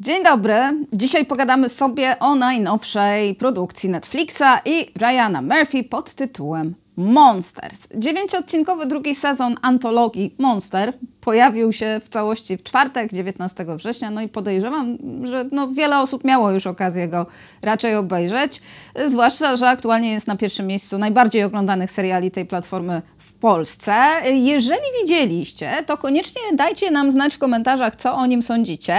Dzień dobry. Dzisiaj pogadamy sobie o najnowszej produkcji Netflixa i Ryana Murphy pod tytułem Monsters. Dziewięciodcinkowy drugi sezon antologii Monster pojawił się w całości w czwartek, 19 września, no i podejrzewam, że no wiele osób miało już okazję go raczej obejrzeć, zwłaszcza, że aktualnie jest na pierwszym miejscu najbardziej oglądanych seriali tej platformy Polsce. Jeżeli widzieliście, to koniecznie dajcie nam znać w komentarzach, co o nim sądzicie.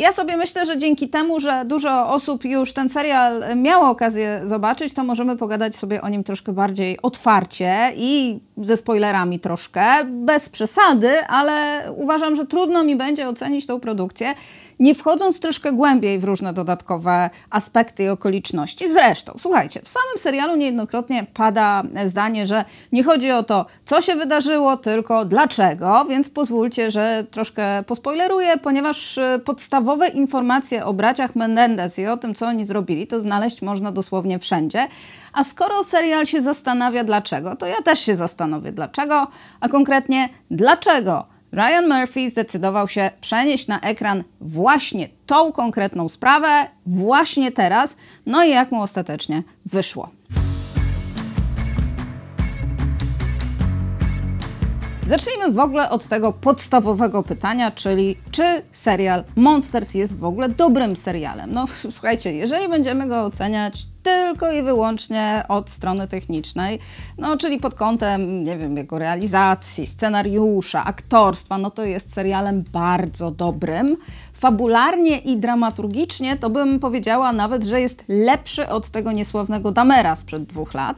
Ja sobie myślę, że dzięki temu, że dużo osób już ten serial miało okazję zobaczyć, to możemy pogadać sobie o nim troszkę bardziej otwarcie i ze spoilerami troszkę, bez przesady, ale uważam, że trudno mi będzie ocenić tą produkcję nie wchodząc troszkę głębiej w różne dodatkowe aspekty i okoliczności. Zresztą, słuchajcie, w samym serialu niejednokrotnie pada zdanie, że nie chodzi o to, co się wydarzyło, tylko dlaczego, więc pozwólcie, że troszkę pospoileruję, ponieważ e, podstawowe informacje o braciach Menendez i o tym, co oni zrobili, to znaleźć można dosłownie wszędzie. A skoro serial się zastanawia dlaczego, to ja też się zastanowię dlaczego, a konkretnie dlaczego Ryan Murphy zdecydował się przenieść na ekran właśnie tą konkretną sprawę, właśnie teraz, no i jak mu ostatecznie wyszło. Zacznijmy w ogóle od tego podstawowego pytania, czyli czy serial Monsters jest w ogóle dobrym serialem? No słuchajcie, jeżeli będziemy go oceniać tylko i wyłącznie od strony technicznej, no czyli pod kątem, nie wiem, jego realizacji, scenariusza, aktorstwa, no to jest serialem bardzo dobrym. Fabularnie i dramaturgicznie to bym powiedziała nawet, że jest lepszy od tego niesławnego Damera sprzed dwóch lat.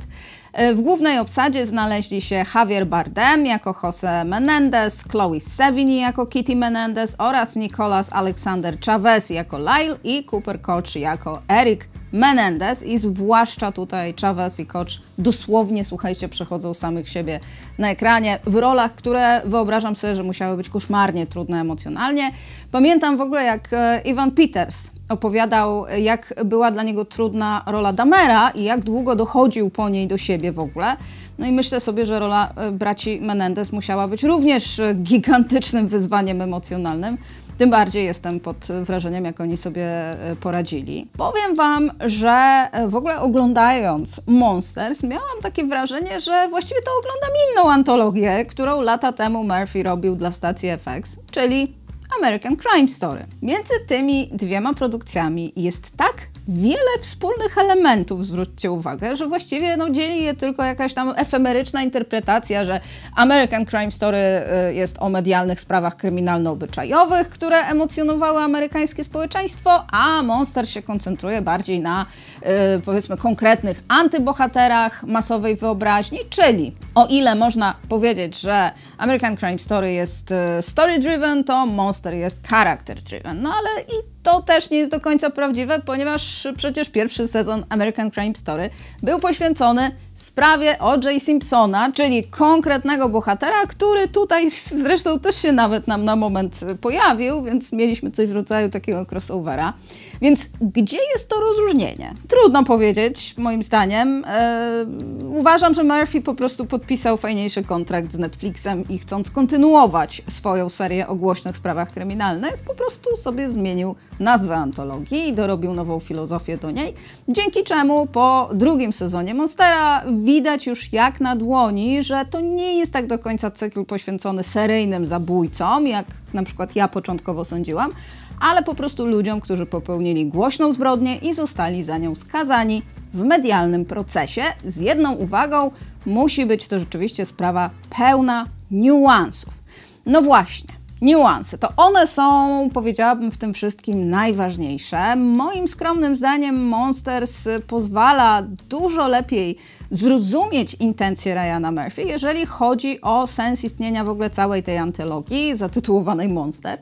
E, w głównej obsadzie znaleźli się Javier Bardem jako Jose Menendez, Chloe Sevigny jako Kitty Menendez oraz Nicolas Alexander Chavez jako Lyle i Cooper Koch jako Eric Menendez i zwłaszcza tutaj Chavez i Koch dosłownie, słuchajcie, przechodzą samych siebie na ekranie w rolach, które wyobrażam sobie, że musiały być koszmarnie trudne emocjonalnie. Pamiętam w ogóle jak e, Ivan Peters opowiadał, jak była dla niego trudna rola Damera i jak długo dochodził po niej do siebie w ogóle. No i myślę sobie, że rola e, braci Menendez musiała być również e, gigantycznym wyzwaniem emocjonalnym. Tym bardziej jestem pod wrażeniem, jak oni sobie e, poradzili. Powiem Wam, że w ogóle oglądając Monsters, miałam takie wrażenie, że właściwie to oglądam inną antologię, którą lata temu Murphy robił dla stacji FX, czyli American Crime Story. Między tymi dwiema produkcjami jest tak wiele wspólnych elementów, zwróćcie uwagę, że właściwie no, dzieli je tylko jakaś tam efemeryczna interpretacja, że American Crime Story y, jest o medialnych sprawach kryminalno-obyczajowych, które emocjonowały amerykańskie społeczeństwo, a Monster się koncentruje bardziej na y, powiedzmy konkretnych antybohaterach masowej wyobraźni, czyli o ile można powiedzieć, że American Crime Story jest y, story-driven, to Monster jest character-driven. No ale i to też nie jest do końca prawdziwe, ponieważ przecież pierwszy sezon American Crime Story był poświęcony sprawie O.J. Simpsona, czyli konkretnego bohatera, który tutaj zresztą też się nawet nam na moment pojawił, więc mieliśmy coś w rodzaju takiego crossovera. Więc gdzie jest to rozróżnienie? Trudno powiedzieć, moim zdaniem. Yy, uważam, że Murphy po prostu podpisał fajniejszy kontrakt z Netflixem i chcąc kontynuować swoją serię o głośnych sprawach kryminalnych, po prostu sobie zmienił nazwę antologii i dorobił nową filozofię do niej, dzięki czemu po drugim sezonie Monstera widać już jak na dłoni, że to nie jest tak do końca cykl poświęcony seryjnym zabójcom, jak na przykład ja początkowo sądziłam, ale po prostu ludziom, którzy popełnili głośną zbrodnię i zostali za nią skazani w medialnym procesie. Z jedną uwagą, musi być to rzeczywiście sprawa pełna niuansów. No właśnie. Niuanse. To one są, powiedziałabym, w tym wszystkim najważniejsze. Moim skromnym zdaniem Monsters pozwala dużo lepiej zrozumieć intencje Ryana Murphy, jeżeli chodzi o sens istnienia w ogóle całej tej antylogii zatytułowanej Monster.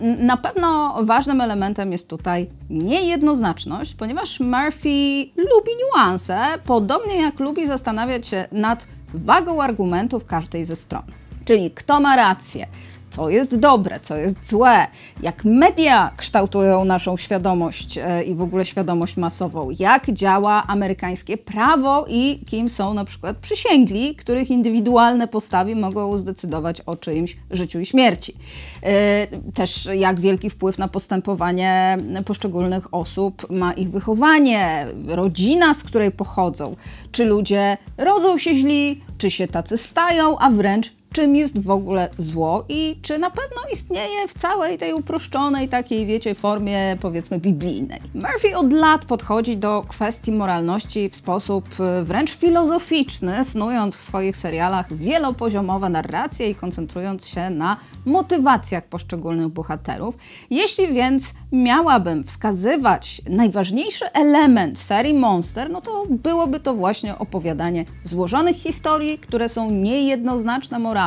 Mm, na pewno ważnym elementem jest tutaj niejednoznaczność, ponieważ Murphy lubi niuanse, podobnie jak lubi zastanawiać się nad wagą argumentów każdej ze stron. Czyli kto ma rację, co jest dobre, co jest złe, jak media kształtują naszą świadomość e, i w ogóle świadomość masową, jak działa amerykańskie prawo i kim są na przykład przysięgli, których indywidualne postawy mogą zdecydować o czyimś życiu i śmierci. E, też jak wielki wpływ na postępowanie poszczególnych osób ma ich wychowanie, rodzina, z której pochodzą, czy ludzie rodzą się źli, czy się tacy stają, a wręcz czym jest w ogóle zło i czy na pewno istnieje w całej tej uproszczonej takiej, wiecie, formie powiedzmy biblijnej. Murphy od lat podchodzi do kwestii moralności w sposób y, wręcz filozoficzny, snując w swoich serialach wielopoziomowe narracje i koncentrując się na motywacjach poszczególnych bohaterów. Jeśli więc miałabym wskazywać najważniejszy element serii Monster, no to byłoby to właśnie opowiadanie złożonych historii, które są niejednoznaczne moralnie,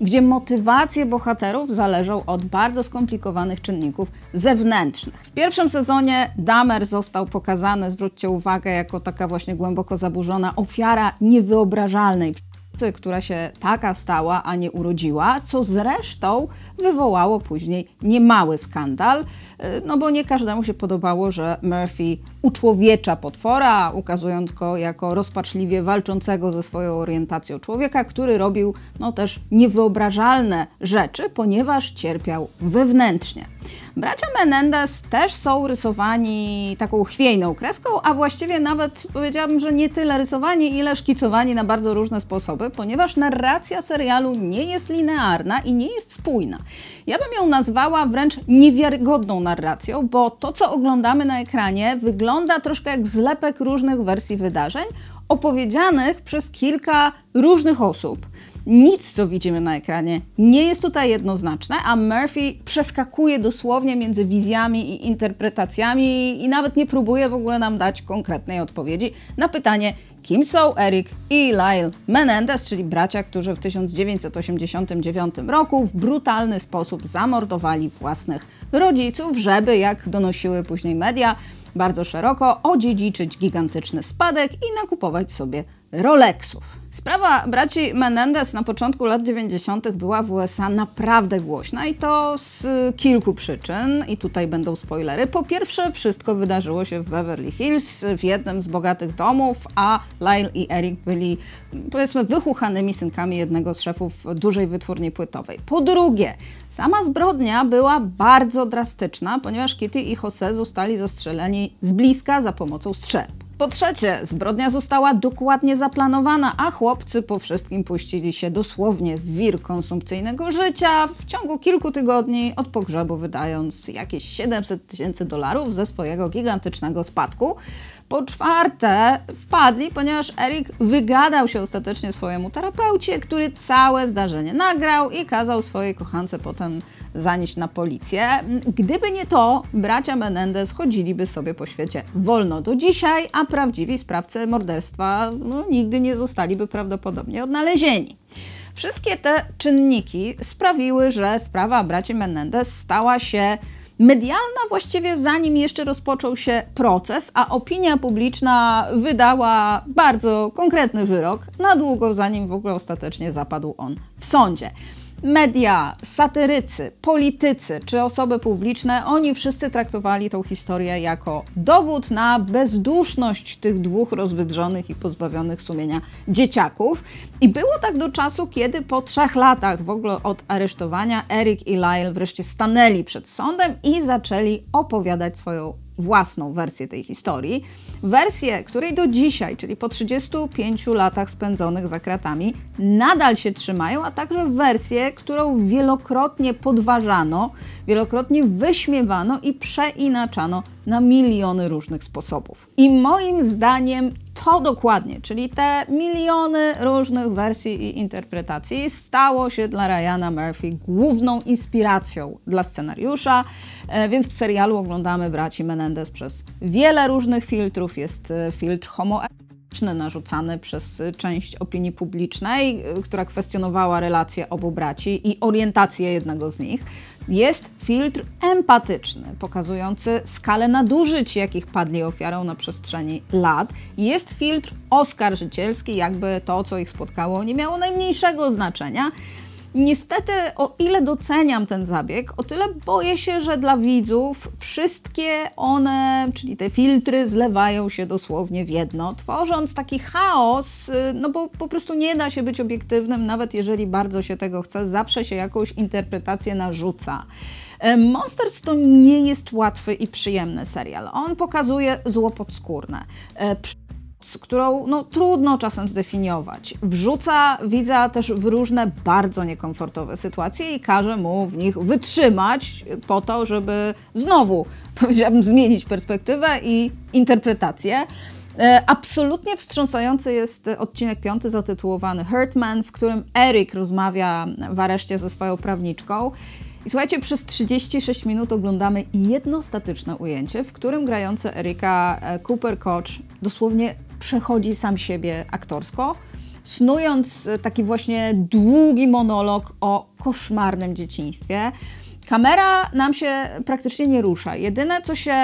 gdzie motywacje bohaterów zależą od bardzo skomplikowanych czynników zewnętrznych. W pierwszym sezonie Damer został pokazany, zwróćcie uwagę, jako taka właśnie głęboko zaburzona ofiara niewyobrażalnej która się taka stała, a nie urodziła, co zresztą wywołało później niemały skandal. E, no bo nie każdemu się podobało, że Murphy uczłowiecza potwora, ukazując go jako rozpaczliwie walczącego ze swoją orientacją człowieka, który robił no też niewyobrażalne rzeczy, ponieważ cierpiał wewnętrznie. Bracia Menendez też są rysowani taką chwiejną kreską, a właściwie nawet powiedziałabym, że nie tyle rysowani, ile szkicowani na bardzo różne sposoby, ponieważ narracja serialu nie jest linearna i nie jest spójna. Ja bym ją nazwała wręcz niewiarygodną narracją narracją, bo to, co oglądamy na ekranie, wygląda troszkę jak zlepek różnych wersji wydarzeń, opowiedzianych przez kilka różnych osób. Nic, co widzimy na ekranie, nie jest tutaj jednoznaczne, a Murphy przeskakuje dosłownie między wizjami i interpretacjami i nawet nie próbuje w ogóle nam dać konkretnej odpowiedzi na pytanie, kim są Eric i Lyle Menendez, czyli bracia, którzy w 1989 roku w brutalny sposób zamordowali własnych rodziców, żeby, jak donosiły później media, bardzo szeroko odziedziczyć gigantyczny spadek i nakupować sobie Rolexów. Sprawa braci Menendez na początku lat 90. była w USA naprawdę głośna i to z kilku przyczyn, i tutaj będą spoilery. Po pierwsze, wszystko wydarzyło się w Beverly Hills, w jednym z bogatych domów, a Lyle i Eric byli, powiedzmy, wychuchanymi synkami jednego z szefów dużej wytwórni płytowej. Po drugie, sama zbrodnia była bardzo drastyczna, ponieważ Kitty i Jose zostali zastrzeleni z bliska za pomocą strzelb. Po trzecie, zbrodnia została dokładnie zaplanowana, a chłopcy po wszystkim puścili się dosłownie w wir konsumpcyjnego życia, w ciągu kilku tygodni od pogrzebu wydając jakieś 700 tysięcy dolarów ze swojego gigantycznego spadku. Po czwarte, wpadli, ponieważ Erik wygadał się ostatecznie swojemu terapeucie, który całe zdarzenie nagrał i kazał swojej kochance potem zanieść na policję. Gdyby nie to, bracia Menendez chodziliby sobie po świecie wolno do dzisiaj, a prawdziwi sprawcy morderstwa no, nigdy nie zostaliby prawdopodobnie odnalezieni. Wszystkie te czynniki sprawiły, że sprawa braci Menendez stała się medialna właściwie zanim jeszcze rozpoczął się proces, a opinia publiczna wydała bardzo konkretny wyrok na długo, zanim w ogóle ostatecznie zapadł on w sądzie media, satyrycy, politycy czy osoby publiczne, oni wszyscy traktowali tą historię jako dowód na bezduszność tych dwóch rozwydrzonych i pozbawionych sumienia dzieciaków. I było tak do czasu, kiedy po trzech latach w ogóle od aresztowania Eric i Lyle wreszcie stanęli przed sądem i zaczęli opowiadać swoją własną wersję tej historii, wersję, której do dzisiaj, czyli po 35 latach spędzonych za kratami, nadal się trzymają, a także wersję, którą wielokrotnie podważano, wielokrotnie wyśmiewano i przeinaczano na miliony różnych sposobów. I moim zdaniem to dokładnie, czyli te miliony różnych wersji i interpretacji stało się dla Ryana Murphy główną inspiracją dla scenariusza, e, więc w serialu oglądamy braci Menendez przez wiele różnych filtrów. Jest e, filtr homo narzucany przez y, część opinii publicznej, y, która kwestionowała relacje obu braci i orientację jednego z nich, jest filtr empatyczny, pokazujący skalę nadużyć, jakich padli ofiarą na przestrzeni lat. Jest filtr oskarżycielski, jakby to, co ich spotkało, nie miało najmniejszego znaczenia. Niestety, o ile doceniam ten zabieg, o tyle boję się, że dla widzów wszystkie one, czyli te filtry, zlewają się dosłownie w jedno, tworząc taki chaos, y, no bo po prostu nie da się być obiektywnym, nawet jeżeli bardzo się tego chce, zawsze się jakąś interpretację narzuca. E, Monsters to nie jest łatwy i przyjemny serial. On pokazuje zło podskórne. E, którą no, trudno czasem zdefiniować. Wrzuca widza też w różne bardzo niekomfortowe sytuacje i każe mu w nich wytrzymać po to, żeby znowu, powiedziałabym, zmienić perspektywę i interpretację. E, absolutnie wstrząsający jest odcinek piąty zatytułowany Hurtman, w którym Eric rozmawia w areszcie ze swoją prawniczką. I słuchajcie, przez 36 minut oglądamy jedno statyczne ujęcie, w którym grający Erika e, Cooper Koch dosłownie przechodzi sam siebie aktorsko, snując e, taki właśnie długi monolog o koszmarnym dzieciństwie. Kamera nam się praktycznie nie rusza. Jedyne, co się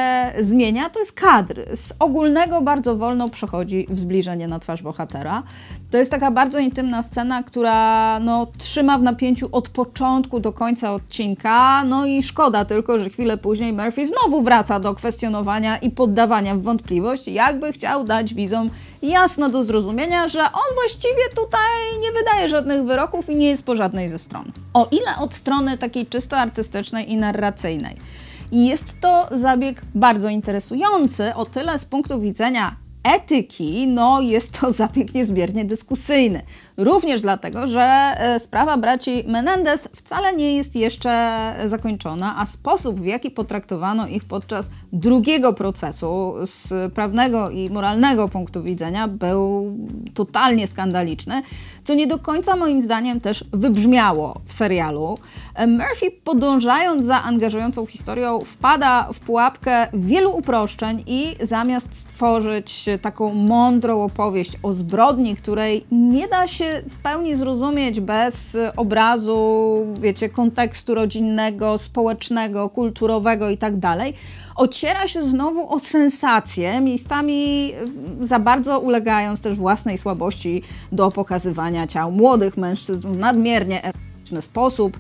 zmienia, to jest kadr. Z ogólnego bardzo wolno przechodzi w zbliżenie na twarz bohatera. To jest taka bardzo intymna scena, która no, trzyma w napięciu od początku do końca odcinka. No i szkoda tylko, że chwilę później Murphy znowu wraca do kwestionowania i poddawania w wątpliwość, jakby chciał dać widzom jasno do zrozumienia, że on właściwie tutaj nie wydaje żadnych wyroków i nie jest po żadnej ze stron. O ile od strony takiej czysto artystycznej i narracyjnej. I jest to zabieg bardzo interesujący, o tyle z punktu widzenia etyki, no jest to zabieg niezmiernie dyskusyjny, Również dlatego, że e, sprawa braci Menendez wcale nie jest jeszcze zakończona, a sposób, w jaki potraktowano ich podczas drugiego procesu z prawnego i moralnego punktu widzenia był totalnie skandaliczny, co nie do końca moim zdaniem też wybrzmiało w serialu. E, Murphy podążając za angażującą historią wpada w pułapkę wielu uproszczeń i zamiast stworzyć taką mądrą opowieść o zbrodni, której nie da się w pełni zrozumieć bez y, obrazu, wiecie, kontekstu rodzinnego, społecznego, kulturowego i tak dalej. Ociera się znowu o sensacje, miejscami y, za bardzo ulegając też własnej słabości do pokazywania ciał młodych mężczyzn w nadmiernie erotyczny sposób.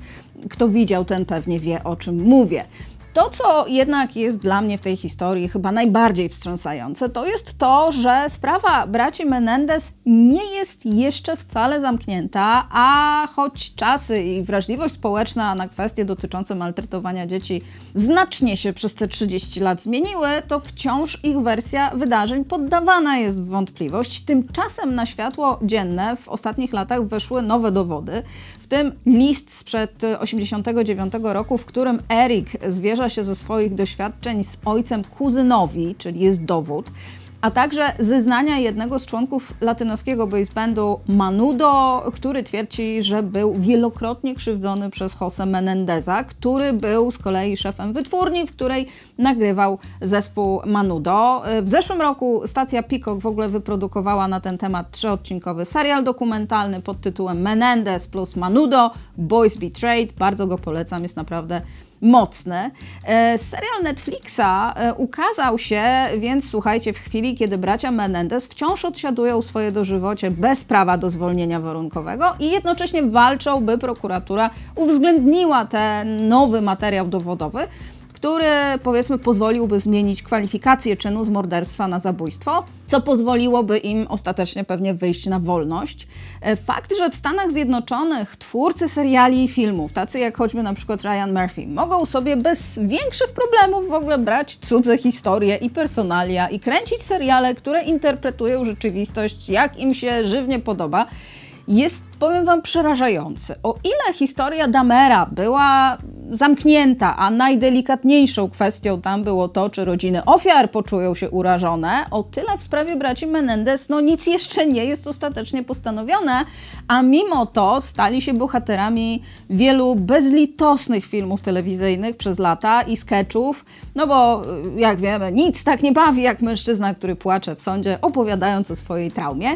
Kto widział, ten pewnie wie, o czym mówię. To, co jednak jest dla mnie w tej historii chyba najbardziej wstrząsające, to jest to, że sprawa braci Menendez nie jest jeszcze wcale zamknięta, a choć czasy i wrażliwość społeczna na kwestie dotyczące maltretowania dzieci znacznie się przez te 30 lat zmieniły, to wciąż ich wersja wydarzeń poddawana jest w wątpliwość. Tymczasem na światło dzienne w ostatnich latach weszły nowe dowody, w tym list sprzed 89 roku, w którym Erik zwierzę powtarza się ze swoich doświadczeń z ojcem kuzynowi, czyli jest dowód, a także zeznania jednego z członków latynoskiego basebandu Manudo, który twierdzi, że był wielokrotnie krzywdzony przez Jose Menendeza, który był z kolei szefem wytwórni, w której nagrywał zespół Manudo. W zeszłym roku stacja Peacock w ogóle wyprodukowała na ten temat trzyodcinkowy serial dokumentalny pod tytułem Menendez plus Manudo, Boys Betrayed. Bardzo go polecam, jest naprawdę mocny. E, serial Netflixa e, ukazał się, więc słuchajcie, w chwili, kiedy bracia Menendez wciąż odsiadują swoje dożywocie bez prawa do zwolnienia warunkowego i jednocześnie walczą, by prokuratura uwzględniła ten nowy materiał dowodowy, który powiedzmy pozwoliłby zmienić kwalifikację czynu z morderstwa na zabójstwo, co pozwoliłoby im ostatecznie pewnie wyjść na wolność. E, fakt, że w Stanach Zjednoczonych twórcy seriali i filmów, tacy jak choćby na przykład Ryan Murphy, mogą sobie bez większych problemów w ogóle brać cudze historie i personalia i kręcić seriale, które interpretują rzeczywistość jak im się żywnie podoba, jest, powiem Wam, przerażający. O ile historia Damera była zamknięta, a najdelikatniejszą kwestią tam było to, czy rodziny ofiar poczują się urażone. O tyle w sprawie braci Menendez no nic jeszcze nie jest ostatecznie postanowione, a mimo to stali się bohaterami wielu bezlitosnych filmów telewizyjnych przez lata i sketchów, no bo jak wiemy, nic tak nie bawi jak mężczyzna, który płacze w sądzie opowiadając o swojej traumie.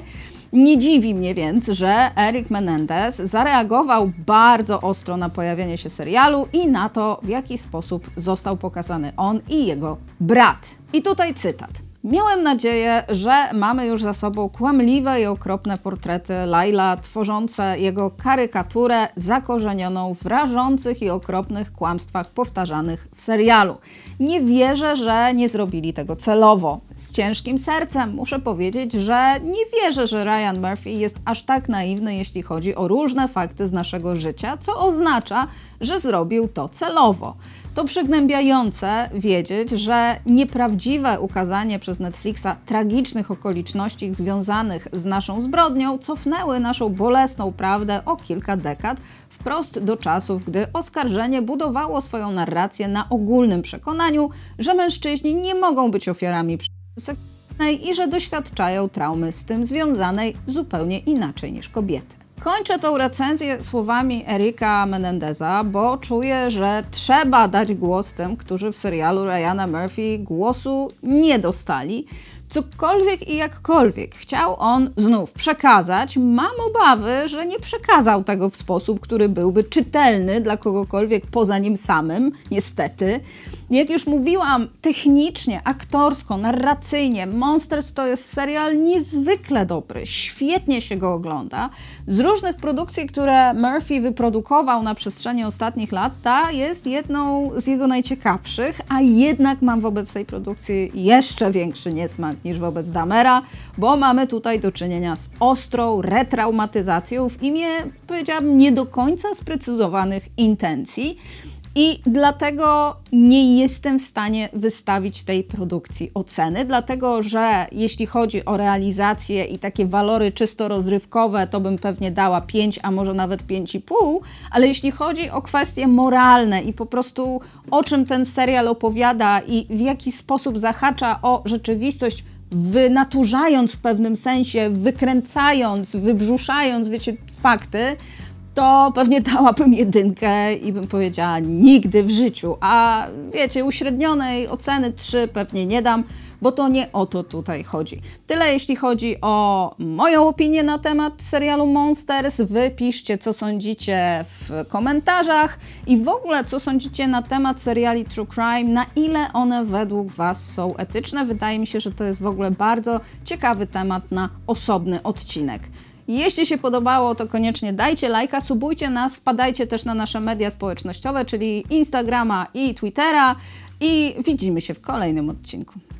Nie dziwi mnie więc, że Eric Menendez zareagował bardzo ostro na pojawienie się serialu i na to, w jaki sposób został pokazany on i jego brat. I tutaj cytat. Miałem nadzieję, że mamy już za sobą kłamliwe i okropne portrety Laila, tworzące jego karykaturę zakorzenioną w rażących i okropnych kłamstwach powtarzanych w serialu. Nie wierzę, że nie zrobili tego celowo. Z ciężkim sercem muszę powiedzieć, że nie wierzę, że Ryan Murphy jest aż tak naiwny, jeśli chodzi o różne fakty z naszego życia, co oznacza, że zrobił to celowo. To przygnębiające wiedzieć, że nieprawdziwe ukazanie przez Netflixa tragicznych okoliczności związanych z naszą zbrodnią cofnęły naszą bolesną prawdę o kilka dekad wprost do czasów, gdy oskarżenie budowało swoją narrację na ogólnym przekonaniu, że mężczyźni nie mogą być ofiarami seksualnej i że doświadczają traumy z tym związanej zupełnie inaczej niż kobiety. Kończę tą recenzję słowami Erika Menendeza, bo czuję, że trzeba dać głos tym, którzy w serialu Ryana Murphy głosu nie dostali. Cokolwiek i jakkolwiek chciał on znów przekazać, mam obawy, że nie przekazał tego w sposób, który byłby czytelny dla kogokolwiek poza nim samym, niestety. Jak już mówiłam, technicznie, aktorsko, narracyjnie, Monsters to jest serial niezwykle dobry, świetnie się go ogląda. Z różnych produkcji, które Murphy wyprodukował na przestrzeni ostatnich lat, ta jest jedną z jego najciekawszych, a jednak mam wobec tej produkcji jeszcze większy niesmak niż wobec Damera, bo mamy tutaj do czynienia z ostrą retraumatyzacją w imię, powiedziałabym, nie do końca sprecyzowanych intencji. I dlatego nie jestem w stanie wystawić tej produkcji oceny, dlatego że jeśli chodzi o realizację i takie walory czysto rozrywkowe, to bym pewnie dała 5, a może nawet 5,5, ale jeśli chodzi o kwestie moralne i po prostu o czym ten serial opowiada i w jaki sposób zahacza o rzeczywistość, wynaturzając w pewnym sensie, wykręcając, wybrzuszając, wiecie, fakty, to pewnie dałabym jedynkę i bym powiedziała nigdy w życiu. A wiecie, uśrednionej oceny 3 pewnie nie dam, bo to nie o to tutaj chodzi. Tyle jeśli chodzi o moją opinię na temat serialu Monsters. wypiszcie co sądzicie w komentarzach i w ogóle, co sądzicie na temat seriali True Crime, na ile one według Was są etyczne. Wydaje mi się, że to jest w ogóle bardzo ciekawy temat na osobny odcinek. Jeśli się podobało, to koniecznie dajcie lajka, subujcie nas, wpadajcie też na nasze media społecznościowe, czyli Instagrama i Twittera i widzimy się w kolejnym odcinku.